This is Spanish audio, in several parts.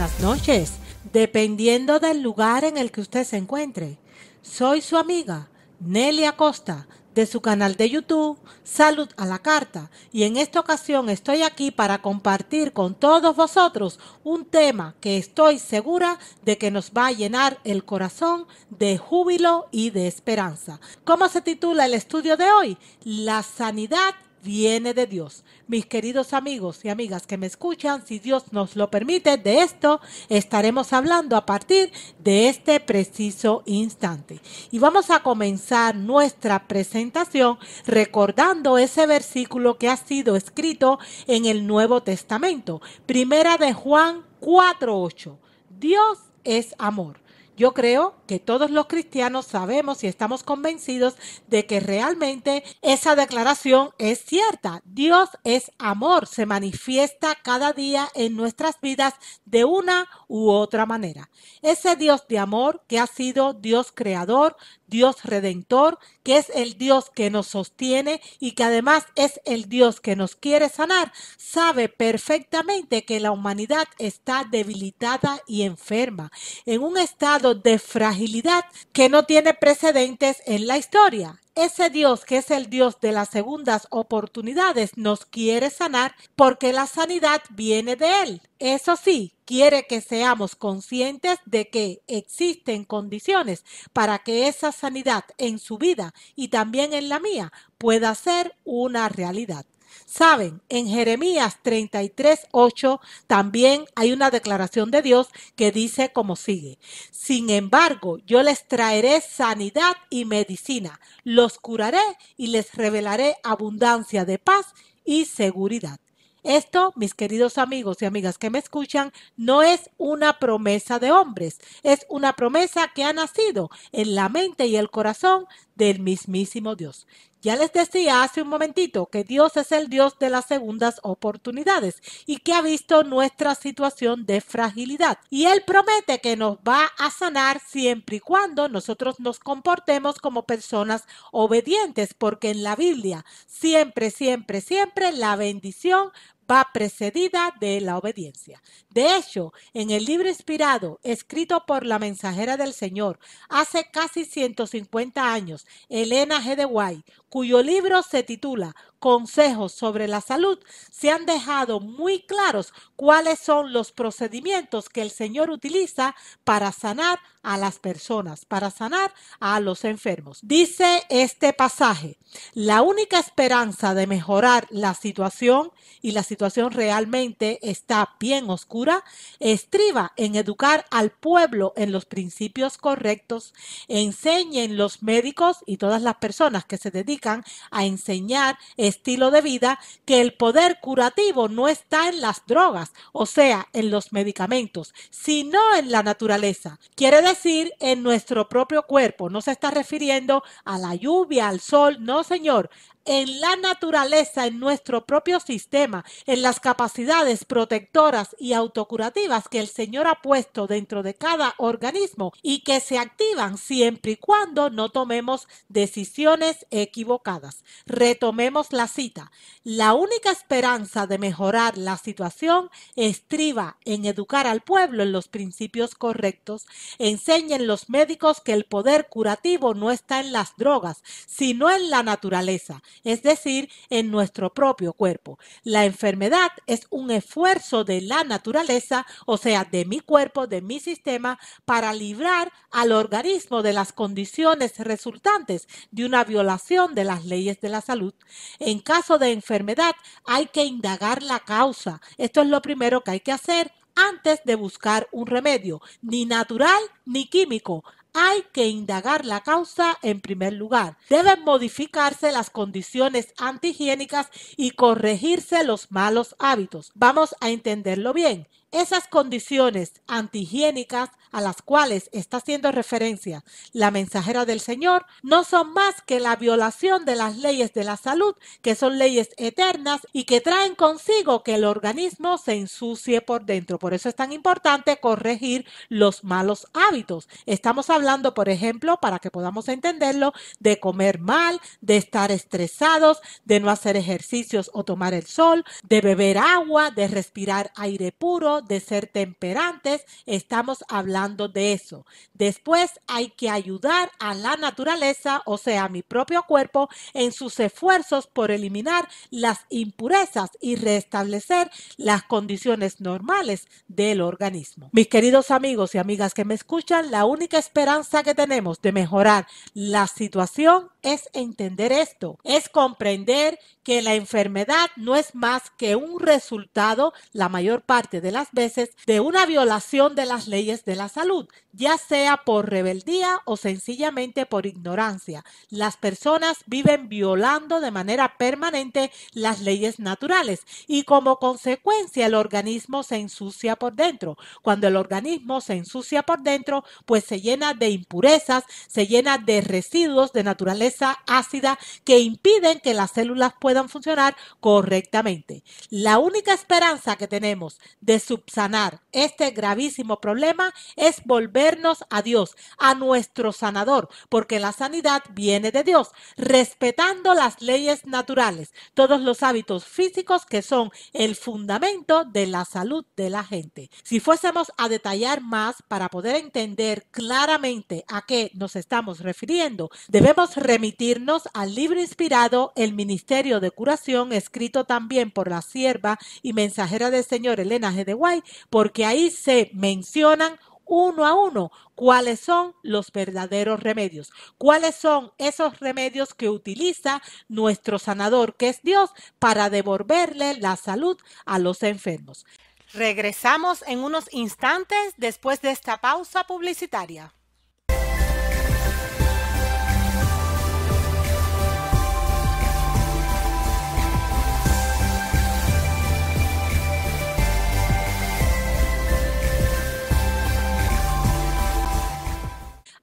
buenas noches, dependiendo del lugar en el que usted se encuentre. Soy su amiga Nelly Acosta de su canal de YouTube Salud a la Carta y en esta ocasión estoy aquí para compartir con todos vosotros un tema que estoy segura de que nos va a llenar el corazón de júbilo y de esperanza. ¿Cómo se titula el estudio de hoy? La sanidad viene de Dios. Mis queridos amigos y amigas que me escuchan, si Dios nos lo permite, de esto estaremos hablando a partir de este preciso instante. Y vamos a comenzar nuestra presentación recordando ese versículo que ha sido escrito en el Nuevo Testamento, Primera de Juan 4:8. Dios es amor. Yo creo que todos los cristianos sabemos y estamos convencidos de que realmente esa declaración es cierta. Dios es amor, se manifiesta cada día en nuestras vidas de una u otra manera. Ese Dios de amor que ha sido Dios creador, Dios redentor, es el Dios que nos sostiene y que además es el Dios que nos quiere sanar, sabe perfectamente que la humanidad está debilitada y enferma, en un estado de fragilidad que no tiene precedentes en la historia. Ese Dios que es el Dios de las segundas oportunidades nos quiere sanar porque la sanidad viene de Él. Eso sí, quiere que seamos conscientes de que existen condiciones para que esa sanidad en su vida y también en la mía pueda ser una realidad. Saben, en Jeremías 33, 8 también hay una declaración de Dios que dice como sigue, sin embargo yo les traeré sanidad y medicina, los curaré y les revelaré abundancia de paz y seguridad. Esto, mis queridos amigos y amigas que me escuchan, no es una promesa de hombres, es una promesa que ha nacido en la mente y el corazón del mismísimo Dios. Ya les decía hace un momentito que Dios es el Dios de las segundas oportunidades y que ha visto nuestra situación de fragilidad. Y Él promete que nos va a sanar siempre y cuando nosotros nos comportemos como personas obedientes, porque en la Biblia siempre, siempre, siempre la bendición va precedida de la obediencia. De hecho, en el libro inspirado, escrito por la mensajera del Señor hace casi 150 años, Elena G. de White, cuyo libro se titula consejos sobre la salud, se han dejado muy claros cuáles son los procedimientos que el Señor utiliza para sanar a las personas, para sanar a los enfermos. Dice este pasaje, la única esperanza de mejorar la situación, y la situación realmente está bien oscura, estriba en educar al pueblo en los principios correctos, enseñen los médicos y todas las personas que se dedican a enseñar estilo de vida que el poder curativo no está en las drogas, o sea, en los medicamentos, sino en la naturaleza. Quiere decir en nuestro propio cuerpo. No se está refiriendo a la lluvia, al sol, no, señor, en la naturaleza, en nuestro propio sistema, en las capacidades protectoras y autocurativas que el Señor ha puesto dentro de cada organismo y que se activan siempre y cuando no tomemos decisiones equivocadas. Retomemos la cita. La única esperanza de mejorar la situación estriba en educar al pueblo en los principios correctos. Enseñen los médicos que el poder curativo no está en las drogas, sino en la naturaleza es decir, en nuestro propio cuerpo. La enfermedad es un esfuerzo de la naturaleza, o sea, de mi cuerpo, de mi sistema, para librar al organismo de las condiciones resultantes de una violación de las leyes de la salud. En caso de enfermedad, hay que indagar la causa. Esto es lo primero que hay que hacer antes de buscar un remedio, ni natural ni químico hay que indagar la causa en primer lugar. Deben modificarse las condiciones antihigiénicas y corregirse los malos hábitos. Vamos a entenderlo bien esas condiciones antihigiénicas a las cuales está haciendo referencia la mensajera del Señor no son más que la violación de las leyes de la salud, que son leyes eternas y que traen consigo que el organismo se ensucie por dentro. Por eso es tan importante corregir los malos hábitos. Estamos hablando, por ejemplo, para que podamos entenderlo, de comer mal, de estar estresados, de no hacer ejercicios o tomar el sol, de beber agua, de respirar aire puro, de ser temperantes, estamos hablando de eso. Después hay que ayudar a la naturaleza, o sea, a mi propio cuerpo, en sus esfuerzos por eliminar las impurezas y restablecer las condiciones normales del organismo. Mis queridos amigos y amigas que me escuchan, la única esperanza que tenemos de mejorar la situación es entender esto, es comprender la enfermedad no es más que un resultado, la mayor parte de las veces, de una violación de las leyes de la salud, ya sea por rebeldía o sencillamente por ignorancia. Las personas viven violando de manera permanente las leyes naturales y como consecuencia el organismo se ensucia por dentro. Cuando el organismo se ensucia por dentro, pues se llena de impurezas, se llena de residuos de naturaleza ácida que impiden que las células puedan funcionar correctamente. La única esperanza que tenemos de subsanar este gravísimo problema es volvernos a Dios, a nuestro sanador, porque la sanidad viene de Dios, respetando las leyes naturales, todos los hábitos físicos que son el fundamento de la salud de la gente. Si fuésemos a detallar más para poder entender claramente a qué nos estamos refiriendo, debemos remitirnos al libro inspirado El Ministerio de curación escrito también por la sierva y mensajera del Señor Elena G. de Guay, porque ahí se mencionan uno a uno cuáles son los verdaderos remedios, cuáles son esos remedios que utiliza nuestro sanador, que es Dios, para devolverle la salud a los enfermos. Regresamos en unos instantes después de esta pausa publicitaria.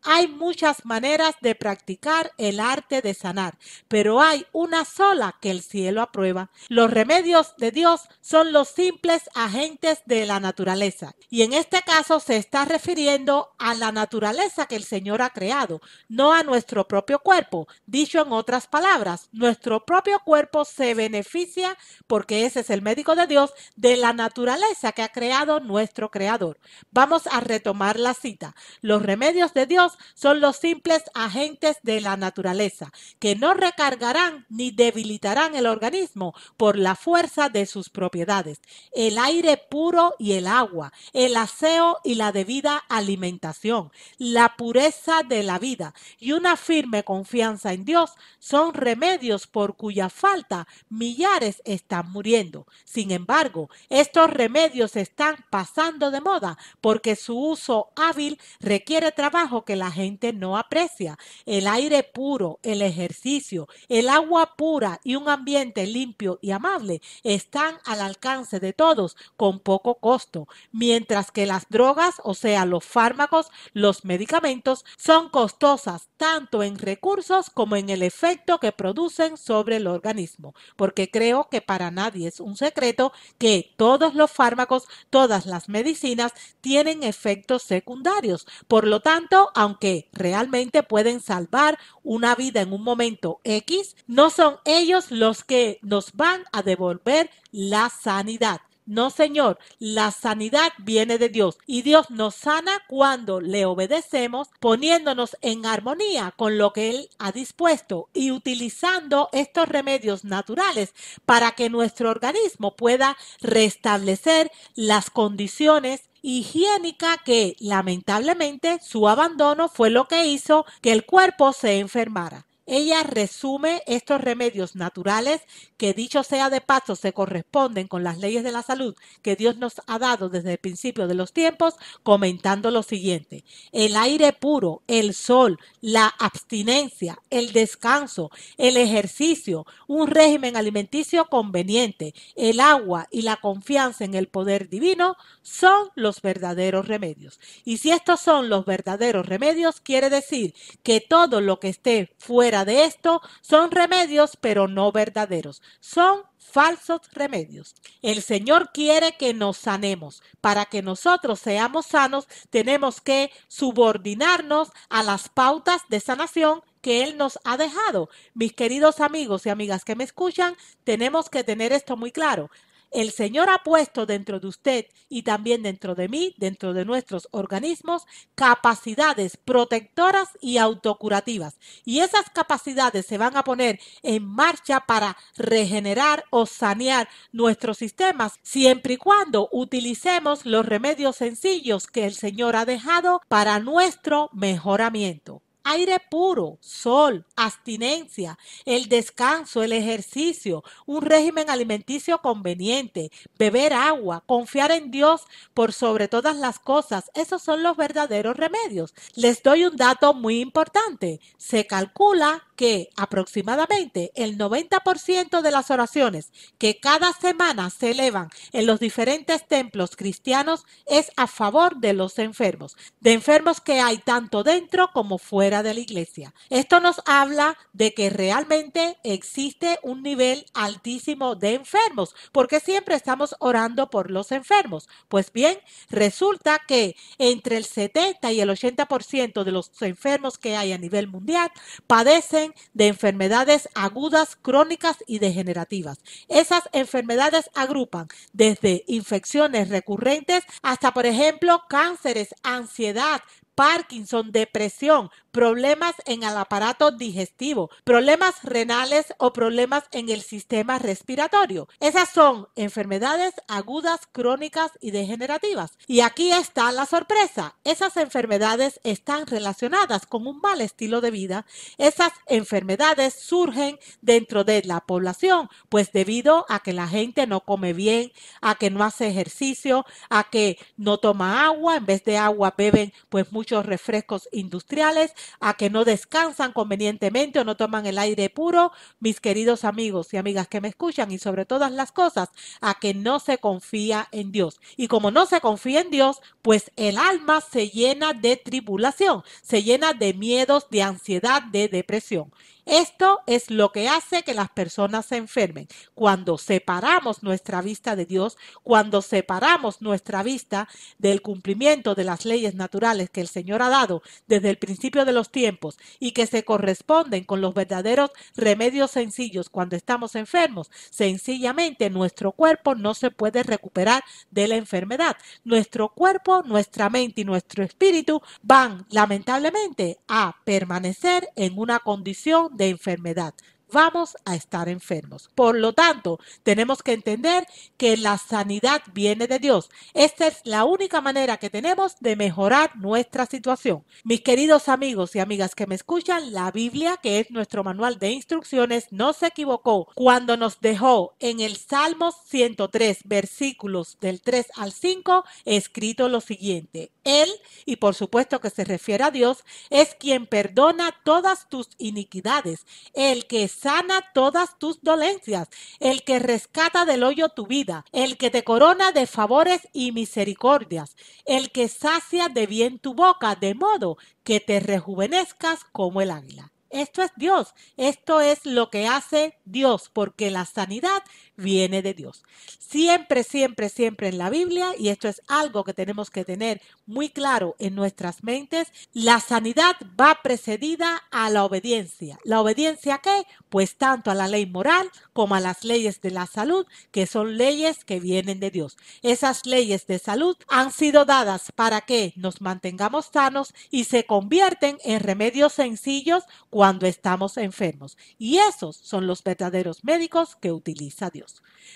Hay muchas maneras de practicar el arte de sanar, pero hay una sola que el cielo aprueba. Los remedios de Dios son los simples agentes de la naturaleza. Y en este caso se está refiriendo a la naturaleza que el Señor ha creado, no a nuestro propio cuerpo. Dicho en otras palabras, nuestro propio cuerpo se beneficia, porque ese es el médico de Dios, de la naturaleza que ha creado nuestro Creador. Vamos a retomar la cita. Los remedios de Dios son los simples agentes de la naturaleza, que no recargarán ni debilitarán el organismo por la fuerza de sus propiedades, el aire puro y el agua, el aseo y la debida alimentación, la pureza de la vida y una firme confianza en Dios son remedios por cuya falta millares están muriendo. Sin embargo, estos remedios están pasando de moda porque su uso hábil requiere trabajo que la gente no aprecia. El aire puro, el ejercicio, el agua pura y un ambiente limpio y amable están al alcance de todos con poco costo, mientras que las drogas, o sea, los fármacos, los medicamentos, son costosas tanto en recursos como en el efecto que producen sobre el organismo, porque creo que para nadie es un secreto que todos los fármacos, todas las medicinas tienen efectos secundarios. Por lo tanto, a aunque realmente pueden salvar una vida en un momento X, no son ellos los que nos van a devolver la sanidad. No, Señor, la sanidad viene de Dios y Dios nos sana cuando le obedecemos, poniéndonos en armonía con lo que Él ha dispuesto y utilizando estos remedios naturales para que nuestro organismo pueda restablecer las condiciones higiénica que lamentablemente su abandono fue lo que hizo que el cuerpo se enfermara. Ella resume estos remedios naturales que, dicho sea de paso, se corresponden con las leyes de la salud que Dios nos ha dado desde el principio de los tiempos, comentando lo siguiente. El aire puro, el sol, la abstinencia, el descanso, el ejercicio, un régimen alimenticio conveniente, el agua y la confianza en el poder divino son los verdaderos remedios. Y si estos son los verdaderos remedios, quiere decir que todo lo que esté fuera de esto son remedios, pero no verdaderos. Son falsos remedios. El Señor quiere que nos sanemos. Para que nosotros seamos sanos, tenemos que subordinarnos a las pautas de sanación que Él nos ha dejado. Mis queridos amigos y amigas que me escuchan, tenemos que tener esto muy claro el Señor ha puesto dentro de usted y también dentro de mí, dentro de nuestros organismos, capacidades protectoras y autocurativas. Y esas capacidades se van a poner en marcha para regenerar o sanear nuestros sistemas, siempre y cuando utilicemos los remedios sencillos que el Señor ha dejado para nuestro mejoramiento aire puro, sol, abstinencia, el descanso, el ejercicio, un régimen alimenticio conveniente, beber agua, confiar en Dios por sobre todas las cosas. Esos son los verdaderos remedios. Les doy un dato muy importante. Se calcula que aproximadamente el 90% de las oraciones que cada semana se elevan en los diferentes templos cristianos es a favor de los enfermos, de enfermos que hay tanto dentro como fuera de la iglesia. Esto nos habla de que realmente existe un nivel altísimo de enfermos, porque siempre estamos orando por los enfermos. Pues bien, resulta que entre el 70 y el 80% de los enfermos que hay a nivel mundial padecen de enfermedades agudas, crónicas y degenerativas. Esas enfermedades agrupan desde infecciones recurrentes hasta, por ejemplo, cánceres, ansiedad, Parkinson, depresión, problemas en el aparato digestivo, problemas renales o problemas en el sistema respiratorio. Esas son enfermedades agudas, crónicas y degenerativas. Y aquí está la sorpresa. Esas enfermedades están relacionadas con un mal estilo de vida. Esas enfermedades surgen dentro de la población, pues debido a que la gente no come bien, a que no hace ejercicio, a que no toma agua, en vez de agua beben pues mucho muchos refrescos industriales, a que no descansan convenientemente o no toman el aire puro, mis queridos amigos y amigas que me escuchan, y sobre todas las cosas, a que no se confía en Dios. Y como no se confía en Dios, pues el alma se llena de tribulación, se llena de miedos, de ansiedad, de depresión. Esto es lo que hace que las personas se enfermen. Cuando separamos nuestra vista de Dios, cuando separamos nuestra vista del cumplimiento de las leyes naturales que el Señor ha dado desde el principio de los tiempos y que se corresponden con los verdaderos remedios sencillos cuando estamos enfermos, sencillamente nuestro cuerpo no se puede recuperar de la enfermedad. Nuestro cuerpo, nuestra mente y nuestro espíritu van lamentablemente a permanecer en una condición de enfermedad vamos a estar enfermos. Por lo tanto, tenemos que entender que la sanidad viene de Dios. Esta es la única manera que tenemos de mejorar nuestra situación. Mis queridos amigos y amigas que me escuchan, la Biblia, que es nuestro manual de instrucciones, no se equivocó cuando nos dejó en el Salmo 103, versículos del 3 al 5, escrito lo siguiente. Él, y por supuesto que se refiere a Dios, es quien perdona todas tus iniquidades, el que sana todas tus dolencias, el que rescata del hoyo tu vida, el que te corona de favores y misericordias, el que sacia de bien tu boca, de modo que te rejuvenezcas como el águila. Esto es Dios, esto es lo que hace Dios, porque la sanidad viene de Dios. Siempre, siempre, siempre en la Biblia, y esto es algo que tenemos que tener muy claro en nuestras mentes, la sanidad va precedida a la obediencia. ¿La obediencia qué? Pues tanto a la ley moral como a las leyes de la salud, que son leyes que vienen de Dios. Esas leyes de salud han sido dadas para que nos mantengamos sanos y se convierten en remedios sencillos cuando estamos enfermos. Y esos son los verdaderos médicos que utiliza Dios.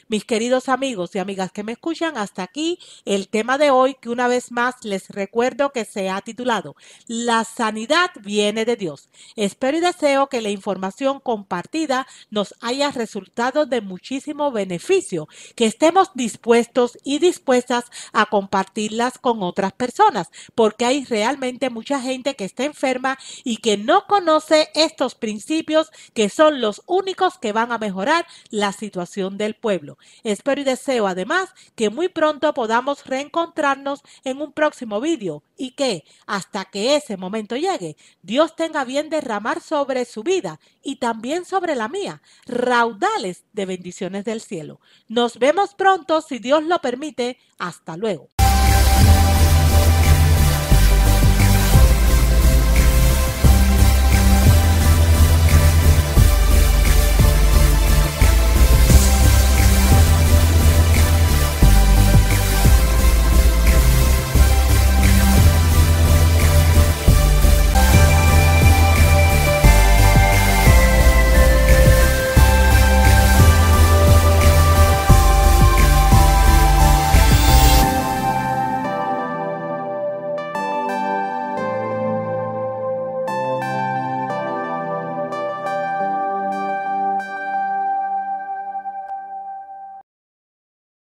Mis queridos amigos y amigas que me escuchan, hasta aquí el tema de hoy que una vez más les recuerdo que se ha titulado La sanidad viene de Dios. Espero y deseo que la información compartida nos haya resultado de muchísimo beneficio, que estemos dispuestos y dispuestas a compartirlas con otras personas, porque hay realmente mucha gente que está enferma y que no conoce estos principios que son los únicos que van a mejorar la situación de del pueblo. Espero y deseo además que muy pronto podamos reencontrarnos en un próximo vídeo y que, hasta que ese momento llegue, Dios tenga bien derramar sobre su vida y también sobre la mía raudales de bendiciones del cielo. Nos vemos pronto, si Dios lo permite. Hasta luego.